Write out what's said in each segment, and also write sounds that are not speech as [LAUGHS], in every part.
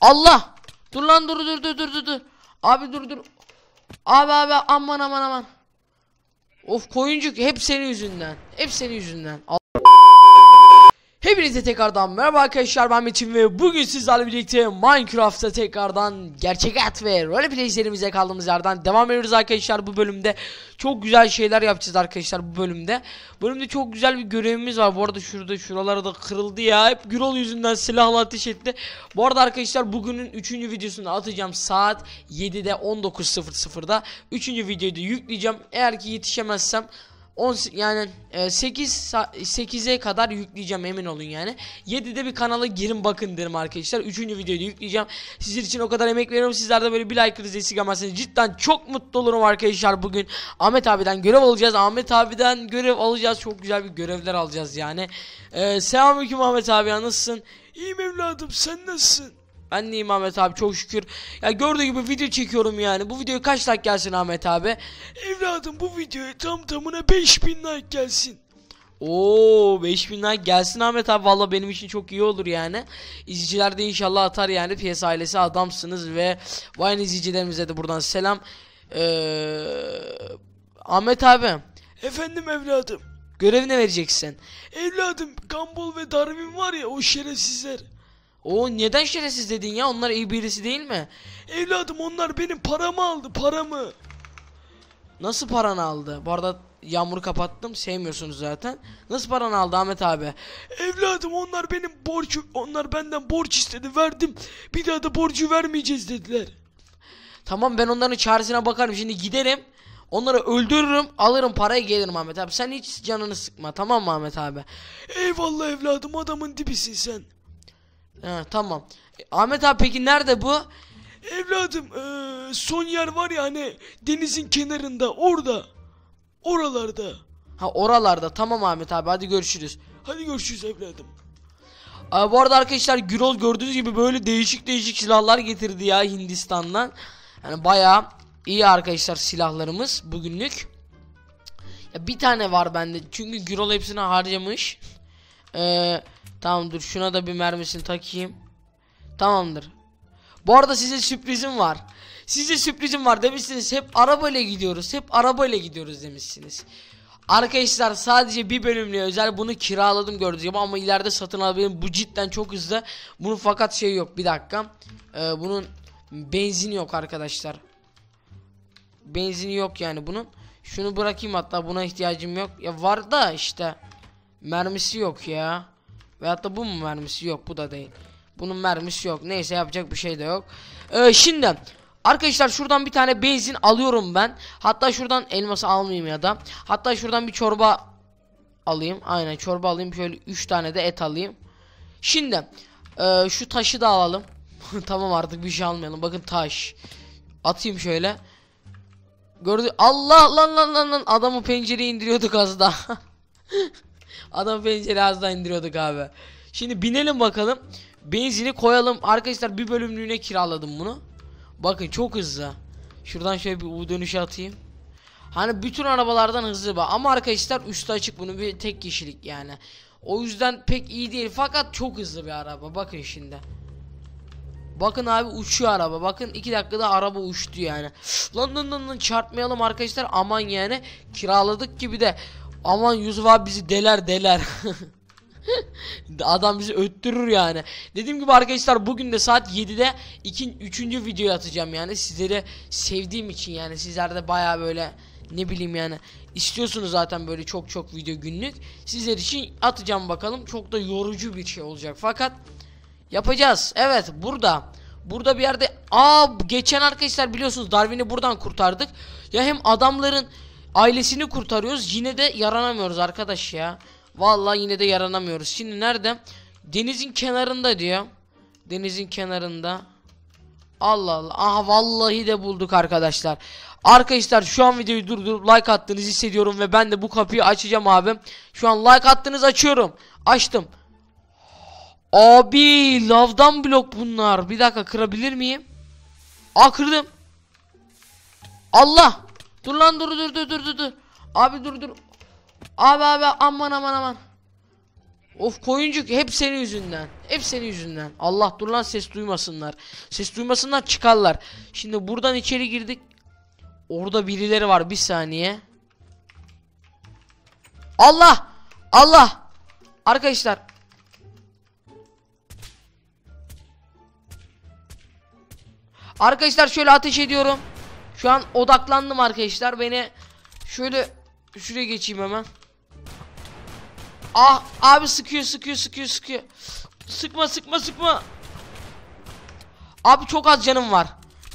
Allah. Dur lan dur dur dur dur dur. Abi dur dur. Abi abi aman aman aman. Of koyuncuk hep senin yüzünden. Hep senin yüzünden. Hepinize tekrardan merhaba arkadaşlar ben Metin ve bugün sizlerle birlikte Minecraft'ta tekrardan gerçek hayat ve roleplaylerimize kaldığımız yerden devam ediyoruz arkadaşlar bu bölümde çok güzel şeyler yapacağız arkadaşlar bu bölümde bölümde çok güzel bir görevimiz var bu arada şurada şuralara da kırıldı ya hep Gürol yüzünden silahla ateş etti bu arada arkadaşlar bugünün 3. videosunu atacağım saat 7'de 19.00'da 3. videoyu da yükleyeceğim eğer ki yetişemezsem 10 yani 8 8'e kadar yükleyeceğim emin olun yani. 7'de bir kanala girin bakın derim arkadaşlar. 3. videoyu yükleyeceğim. sizler için o kadar emek veriyorum. Sizler de böyle bir like hızlı istik amarsanız cidden çok mutlu olurum arkadaşlar bugün. Ahmet abiden görev alacağız. Ahmet abiden görev alacağız. Çok güzel bir görevler alacağız yani. Ee, Selamünaleyküm Ahmet abi ya nasılsın? İyiyim evladım sen nasılsın? Ben de Ahmet abi çok şükür. Ya gördüğü gibi video çekiyorum yani. Bu videoya kaç like gelsin Ahmet abi? Evladım bu videoya tam tamına 5000 like gelsin. Oo 5000 like gelsin Ahmet abi valla benim için çok iyi olur yani. İzleyiciler de inşallah atar yani. PS ailesi adamsınız ve Vine izleyicilerimize de buradan selam. Ee, Ahmet abi. Efendim evladım. Görev ne vereceksin? Evladım Gumball ve Darwin var ya o şerefsizler. O neden şerefsiz dedin ya? Onlar iyi birisi değil mi? Evladım onlar benim paramı aldı paramı. Nasıl paranı aldı? Bu arada yağmuru kapattım. Sevmiyorsunuz zaten. Nasıl paranı aldı Ahmet abi? Evladım onlar benim borcu onlar benden borç istedi. Verdim. Bir daha da borcu vermeyeceğiz dediler. Tamam ben onların çaresine bakarım. Şimdi giderim. Onları öldürürüm, alırım parayı gelirim Ahmet abi. Sen hiç canını sıkma tamam mı Ahmet abi? Eyvallah evladım adamın dibisin sen. Ha, tamam. E, Ahmet abi peki nerede bu? Evladım eee, son yer var ya hani denizin kenarında orada. Oralarda. Ha oralarda. Tamam Ahmet abi hadi görüşürüz. Hadi görüşürüz evladım. Aa, bu arada arkadaşlar Gürol gördüğünüz gibi böyle değişik değişik silahlar getirdi ya Hindistan'dan. Yani bayağı iyi arkadaşlar silahlarımız bugünlük. Ya bir tane var bende çünkü Gürol hepsini harcamış. Ee, Tamam dur şuna da bir mermisini takayım. Tamamdır. Bu arada size sürprizim var. Size sürprizim var demişsiniz hep arabayla gidiyoruz. Hep arabayla gidiyoruz demişsiniz. Arkadaşlar sadece bir bölümle özel bunu kiraladım gördüğünüz gibi ama ileride satın alabilirim. Bu cidden çok hızlı. Bunun fakat şey yok bir dakika. Ee, bunun benzin yok arkadaşlar. Benzin yok yani bunun. Şunu bırakayım hatta buna ihtiyacım yok. Ya var da işte mermisi yok ya. Veyahut da bu mu mermisi yok bu da değil. Bunun mermisi yok. Neyse yapacak bir şey de yok. Ee, şimdi Arkadaşlar şuradan bir tane benzin alıyorum ben. Hatta şuradan elması almayayım ya da. Hatta şuradan bir çorba alayım. Aynen çorba alayım. Şöyle 3 tane de et alayım. Şimdi e, şu taşı da alalım. [LAUGHS] tamam artık bir şey almayalım. Bakın taş. Atayım şöyle. Gördü. Allah lan lan lan lan adamı pencereye indiriyorduk az daha. [LAUGHS] Adam pencere daha indiriyorduk abi. Şimdi binelim bakalım. Benzini koyalım. Arkadaşlar bir bölümlüğüne kiraladım bunu. Bakın çok hızlı. Şuradan şöyle bir U dönüşü atayım. Hani bütün arabalardan hızlı bu. Ama arkadaşlar üstü açık bunu bir tek kişilik yani. O yüzden pek iyi değil fakat çok hızlı bir araba. Bakın şimdi. Bakın abi uçuyor araba. Bakın 2 dakikada araba uçtu yani. Lan lan lan lan çarpmayalım arkadaşlar. Aman yani kiraladık gibi de Aman Yusuf abi bizi deler deler. [LAUGHS] Adam bizi öttürür yani. Dediğim gibi arkadaşlar bugün de saat 7'de ikin, üçüncü video atacağım yani. Sizleri sevdiğim için yani sizler de baya böyle ne bileyim yani istiyorsunuz zaten böyle çok çok video günlük. Sizler için atacağım bakalım. Çok da yorucu bir şey olacak fakat yapacağız. Evet burada. Burada bir yerde aa geçen arkadaşlar biliyorsunuz Darwin'i buradan kurtardık. Ya hem adamların Ailesini kurtarıyoruz. Yine de yaranamıyoruz arkadaş ya. Vallahi yine de yaranamıyoruz. Şimdi nerede? Denizin kenarında diyor. Denizin kenarında. Allah Allah. Aha vallahi de bulduk arkadaşlar. Arkadaşlar şu an videoyu durdurup like attığınızı hissediyorum ve ben de bu kapıyı açacağım abi. Şu an like attınız açıyorum. Açtım. Abi lavdan blok bunlar. Bir dakika kırabilir miyim? Aa kırdım. Allah. Dur lan dur dur dur dur dur dur. Abi dur dur. Abi abi aman aman aman. Of koyuncuk hep senin yüzünden. Hep senin yüzünden. Allah dur lan ses duymasınlar. Ses duymasınlar çıkarlar. Şimdi buradan içeri girdik. Orada birileri var bir saniye. Allah! Allah! Arkadaşlar. Arkadaşlar şöyle ateş ediyorum. Şu an odaklandım arkadaşlar. Beni şöyle şuraya geçeyim hemen. Ah abi sıkıyor sıkıyor sıkıyor sıkıyor. Sıkma sıkma sıkma. Abi çok az canım var.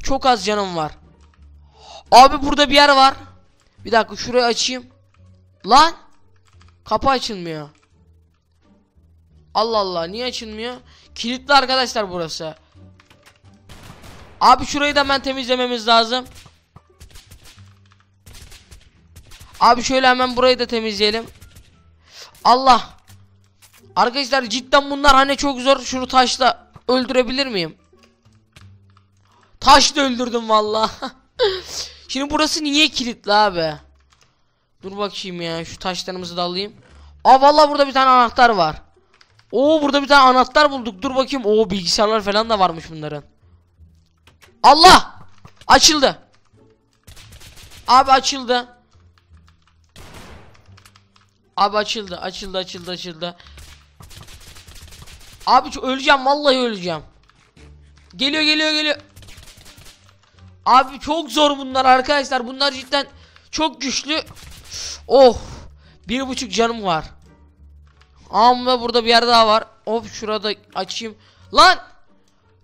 Çok az canım var. Abi burada bir yer var. Bir dakika şurayı açayım. Lan. Kapı açılmıyor. Allah Allah niye açılmıyor? Kilitli arkadaşlar burası. Abi şurayı da ben temizlememiz lazım. Abi şöyle hemen burayı da temizleyelim. Allah. Arkadaşlar cidden bunlar hani çok zor. Şunu taşla öldürebilir miyim? Taşla öldürdüm valla. [LAUGHS] Şimdi burası niye kilitli abi? Dur bakayım ya. Şu taşlarımızı da alayım. Aa valla burada bir tane anahtar var. Oo burada bir tane anahtar bulduk. Dur bakayım. Oo bilgisayarlar falan da varmış bunların. Allah! Açıldı. Abi açıldı. Abi açıldı açıldı açıldı açıldı. Abi öleceğim vallahi öleceğim. Geliyor geliyor geliyor. Abi çok zor bunlar arkadaşlar. Bunlar cidden çok güçlü. Oh. Bir buçuk canım var. Ama burada bir yer daha var. Hop şurada açayım. Lan!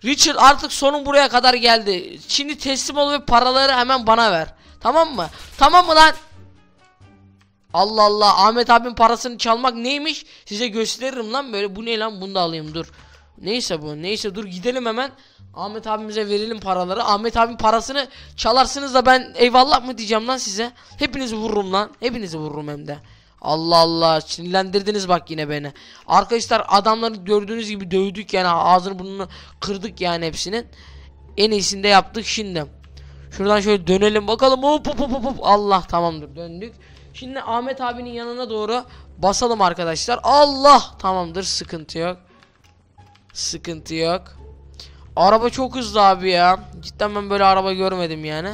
Richard artık sonun buraya kadar geldi. Şimdi teslim ol ve paraları hemen bana ver. Tamam mı? Tamam mı lan? Allah Allah Ahmet abim parasını çalmak neymiş? Size gösteririm lan böyle bu ne lan bunu da alayım dur. Neyse bu neyse dur gidelim hemen. Ahmet abimize verelim paraları. Ahmet abim parasını çalarsınız da ben eyvallah mı diyeceğim lan size. Hepinizi vururum lan. Hepinizi vururum hem de. Allah Allah sinirlendirdiniz bak yine beni. Arkadaşlar adamları gördüğünüz gibi dövdük yani ağzını burnunu kırdık yani hepsinin. En iyisini de yaptık şimdi. Şuradan şöyle dönelim bakalım. Hop hop hop hop. Allah tamamdır döndük. Şimdi Ahmet abinin yanına doğru basalım arkadaşlar. Allah tamamdır sıkıntı yok. Sıkıntı yok. Araba çok hızlı abi ya. Cidden ben böyle araba görmedim yani.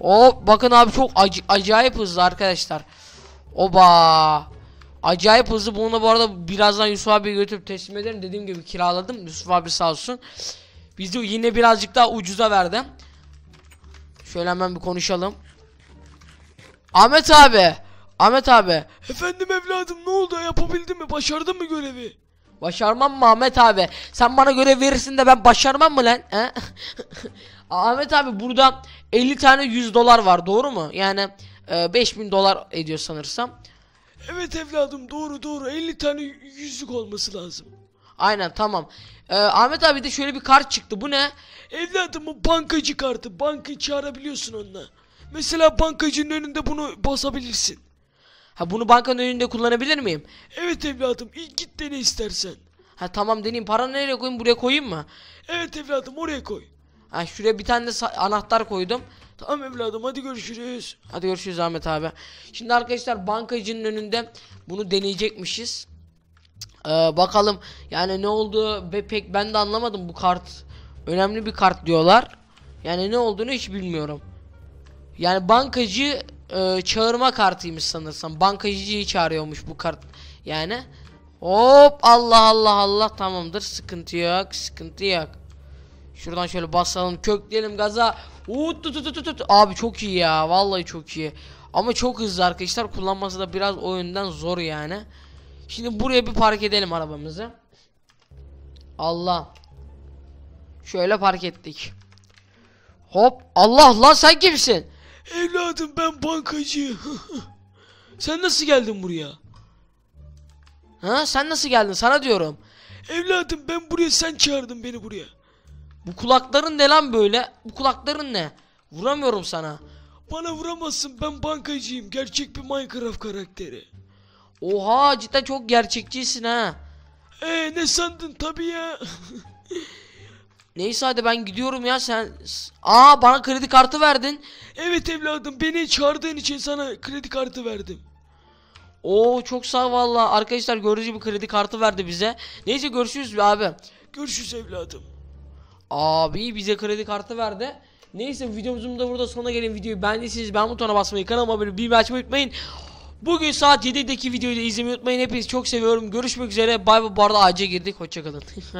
O bakın abi çok ac acayip hızlı arkadaşlar. Oba. Acayip hızlı. Bunu bu arada birazdan Yusuf abi götürüp teslim ederim. Dediğim gibi kiraladım. Yusuf abi sağ olsun. Bizi yine birazcık daha ucuza verdi. Şöyle hemen bir konuşalım. Ahmet abi. Ahmet abi. Efendim evladım ne oldu yapabildin mi? Başardın mı görevi? Başarmam mı Ahmet abi? Sen bana görev verirsin de ben başarmam mı lan? [LAUGHS] Ahmet abi burada 50 tane 100 dolar var doğru mu? Yani e, 5000 dolar ediyor sanırsam. Evet evladım doğru doğru 50 tane yüzük olması lazım. Aynen tamam. Ee, Ahmet abi de şöyle bir kart çıktı. Bu ne? Evladım bu bankacı kartı. Bankayı çağırabiliyorsun onunla. Mesela bankacının önünde bunu basabilirsin. Ha bunu bankanın önünde kullanabilir miyim? Evet evladım. İlk git dene istersen. Ha tamam deneyim. Paranı nereye koyayım? Buraya koyayım mı? Evet evladım oraya koy. Ha şuraya bir tane de anahtar koydum. Tamam evladım hadi görüşürüz. Hadi görüşürüz Ahmet abi. Şimdi arkadaşlar bankacının önünde bunu deneyecekmişiz. Ee, bakalım yani ne oldu be pek ben de anlamadım bu kart önemli bir kart diyorlar. Yani ne olduğunu hiç bilmiyorum. Yani bankacı e, çağırma kartıymış sanırsam. Bankacıyı çağırıyormuş bu kart. Yani hop Allah Allah Allah tamamdır. Sıkıntı yok, sıkıntı yok. Şuradan şöyle basalım, kökleyelim gaza. Uut tut tut tut. Abi çok iyi ya. Vallahi çok iyi. Ama çok hızlı arkadaşlar. Kullanması da biraz oyundan zor yani. Şimdi buraya bir park edelim arabamızı. Allah. Şöyle park ettik. Hop. Allah lan sen kimsin? Evladım ben bankacı. [LAUGHS] sen nasıl geldin buraya? Ha sen nasıl geldin? Sana diyorum. Evladım ben buraya sen çağırdın beni buraya. Bu kulakların ne lan böyle? Bu kulakların ne? Vuramıyorum sana. Bana vuramazsın ben bankacıyım. Gerçek bir Minecraft karakteri. Oha cidden çok gerçekçisin ha. Ee ne sandın tabi ya. [LAUGHS] Neyse hadi ben gidiyorum ya sen. Aa bana kredi kartı verdin. Evet evladım beni çağırdığın için sana kredi kartı verdim. Oo çok sağ valla. Arkadaşlar gördüğünüz gibi kredi kartı verdi bize. Neyse görüşürüz be abi. Görüşürüz evladım. Abi bize kredi kartı verdi. Neyse videomuzun da burada sonuna gelin videoyu beğendiyseniz ben butona basmayı kanalıma abone bir açmayı unutmayın. Bugün saat 7'deki videoyu da izlemeyi unutmayın. Hepinizi çok seviyorum. Görüşmek üzere. Bay bay. Bu arada ağaca girdik. Hoşçakalın. [LAUGHS]